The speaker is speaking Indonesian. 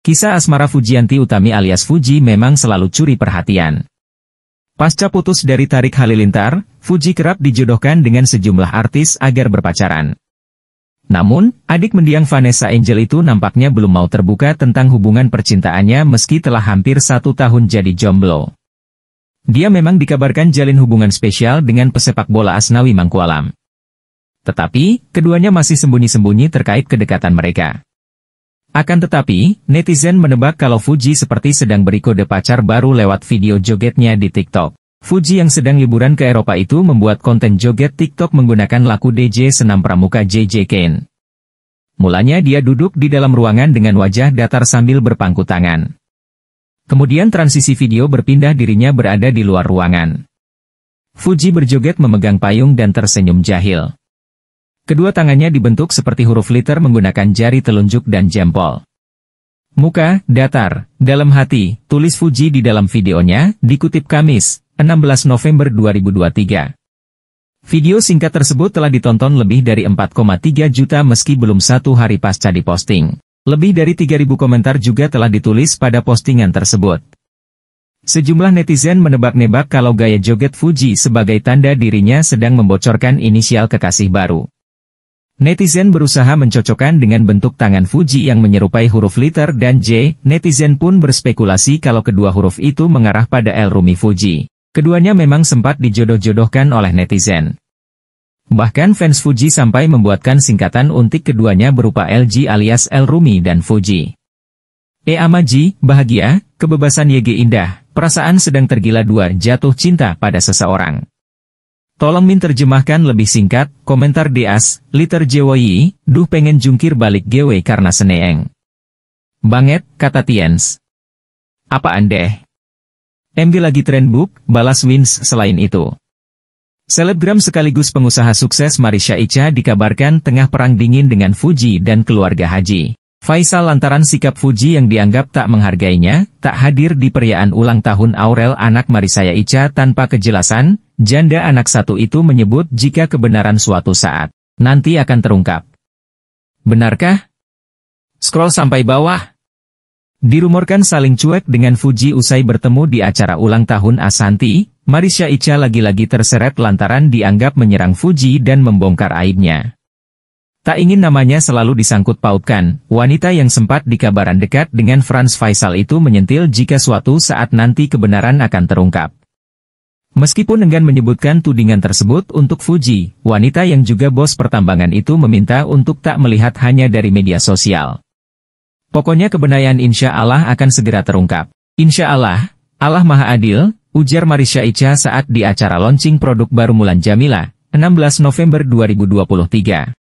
Kisah asmara Fujianti Utami alias Fuji memang selalu curi perhatian. Pasca putus dari Tarik Halilintar, Fuji kerap dijodohkan dengan sejumlah artis agar berpacaran. Namun, adik mendiang Vanessa Angel itu nampaknya belum mau terbuka tentang hubungan percintaannya meski telah hampir satu tahun jadi jomblo. Dia memang dikabarkan jalin hubungan spesial dengan pesepak bola Asnawi Mangkualam. Tetapi, keduanya masih sembunyi-sembunyi terkait kedekatan mereka. Akan tetapi, netizen menebak kalau Fuji seperti sedang berikode pacar baru lewat video jogetnya di TikTok. Fuji yang sedang liburan ke Eropa itu membuat konten joget TikTok menggunakan laku DJ senam pramuka JJ Kane. Mulanya dia duduk di dalam ruangan dengan wajah datar sambil berpangku tangan. Kemudian transisi video berpindah dirinya berada di luar ruangan. Fuji berjoget memegang payung dan tersenyum jahil. Kedua tangannya dibentuk seperti huruf liter menggunakan jari telunjuk dan jempol. Muka, datar, dalam hati, tulis Fuji di dalam videonya, dikutip Kamis, 16 November 2023. Video singkat tersebut telah ditonton lebih dari 4,3 juta meski belum satu hari pasca diposting. Lebih dari 3.000 komentar juga telah ditulis pada postingan tersebut. Sejumlah netizen menebak-nebak kalau gaya joget Fuji sebagai tanda dirinya sedang membocorkan inisial kekasih baru. Netizen berusaha mencocokkan dengan bentuk tangan Fuji yang menyerupai huruf liter dan J, netizen pun berspekulasi kalau kedua huruf itu mengarah pada L Rumi Fuji. Keduanya memang sempat dijodoh-jodohkan oleh netizen. Bahkan fans Fuji sampai membuatkan singkatan untik keduanya berupa LG alias L Rumi dan Fuji. E Amaji, bahagia, kebebasan YG indah, perasaan sedang tergila dua jatuh cinta pada seseorang. Tolong min terjemahkan lebih singkat, komentar Dias, liter Jewoyi, duh pengen jungkir balik gewe karena seneeng. Banget, kata Tiens. Apaan deh? MB lagi tren book, balas Wins selain itu. Selebgram sekaligus pengusaha sukses Marisha Ica dikabarkan tengah perang dingin dengan Fuji dan keluarga Haji. Faisal lantaran sikap Fuji yang dianggap tak menghargainya, tak hadir di perayaan ulang tahun Aurel anak Marisaya Ica tanpa kejelasan, janda anak satu itu menyebut jika kebenaran suatu saat, nanti akan terungkap. Benarkah? Scroll sampai bawah. Dirumorkan saling cuek dengan Fuji usai bertemu di acara ulang tahun Asanti, Marisha Ica lagi-lagi terseret lantaran dianggap menyerang Fuji dan membongkar aibnya. Tak ingin namanya selalu disangkut pautkan, wanita yang sempat dikabaran dekat dengan Franz Faisal itu menyentil jika suatu saat nanti kebenaran akan terungkap. Meskipun enggan menyebutkan tudingan tersebut untuk Fuji, wanita yang juga bos pertambangan itu meminta untuk tak melihat hanya dari media sosial. Pokoknya kebenaran insya Allah akan segera terungkap. Insya Allah, Allah Maha Adil, ujar Marisha Ica saat di acara launching produk baru Mulan Jamila, 16 November 2023.